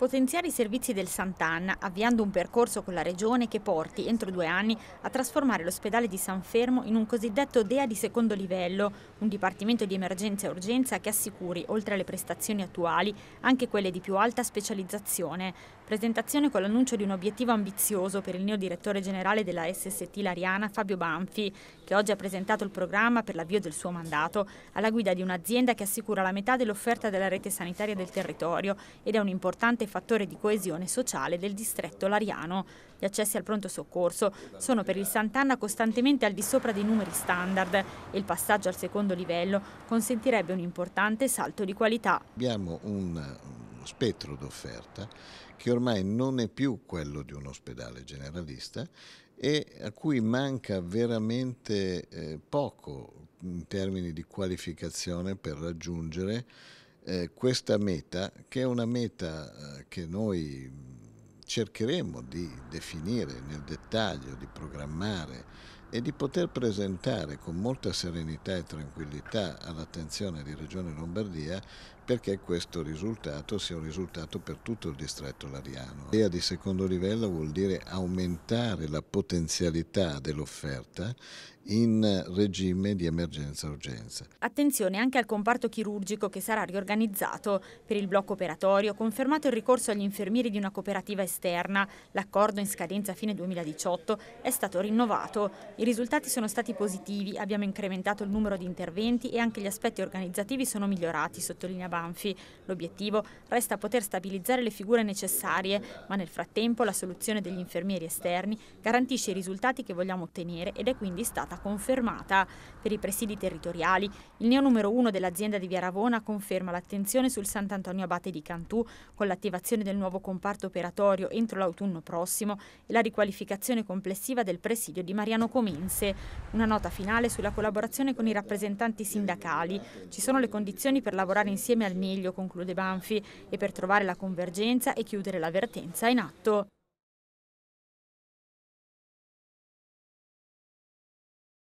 Potenziare i servizi del Sant'Anna avviando un percorso con la Regione che porti, entro due anni, a trasformare l'ospedale di San Fermo in un cosiddetto DEA di secondo livello, un dipartimento di emergenza e urgenza che assicuri, oltre alle prestazioni attuali, anche quelle di più alta specializzazione. Presentazione con l'annuncio di un obiettivo ambizioso per il neo direttore generale della SST Lariana, Fabio Banfi, che oggi ha presentato il programma per l'avvio del suo mandato alla guida di un'azienda che assicura la metà dell'offerta della rete sanitaria del territorio ed è un importante fattore di coesione sociale del distretto lariano. Gli accessi al pronto soccorso sono per il Sant'Anna costantemente al di sopra dei numeri standard e il passaggio al secondo livello consentirebbe un importante salto di qualità. Abbiamo un spettro d'offerta che ormai non è più quello di un ospedale generalista e a cui manca veramente eh, poco in termini di qualificazione per raggiungere eh, questa meta, che è una meta eh, che noi cercheremo di definire nel dettaglio, di programmare e di poter presentare con molta serenità e tranquillità all'attenzione di Regione Lombardia perché questo risultato sia un risultato per tutto il distretto lariano. L'idea di secondo livello vuol dire aumentare la potenzialità dell'offerta in regime di emergenza-urgenza. Attenzione anche al comparto chirurgico che sarà riorganizzato per il blocco operatorio, confermato il ricorso agli infermieri di una cooperativa esterna, l'accordo in scadenza fine 2018 è stato rinnovato. I risultati sono stati positivi, abbiamo incrementato il numero di interventi e anche gli aspetti organizzativi sono migliorati, sottolinea Banca dell'Anfi. L'obiettivo resta poter stabilizzare le figure necessarie, ma nel frattempo la soluzione degli infermieri esterni garantisce i risultati che vogliamo ottenere ed è quindi stata confermata. Per i presidi territoriali, il neo numero 1 dell'azienda di Via Ravona conferma l'attenzione sul Sant'Antonio Abate di Cantù con l'attivazione del nuovo comparto operatorio entro l'autunno prossimo e la riqualificazione complessiva del presidio di Mariano Comense. Una nota finale sulla collaborazione con i rappresentanti sindacali. Ci sono le condizioni per lavorare insieme al al meglio, conclude Banfi, e per trovare la convergenza e chiudere l'avvertenza in atto.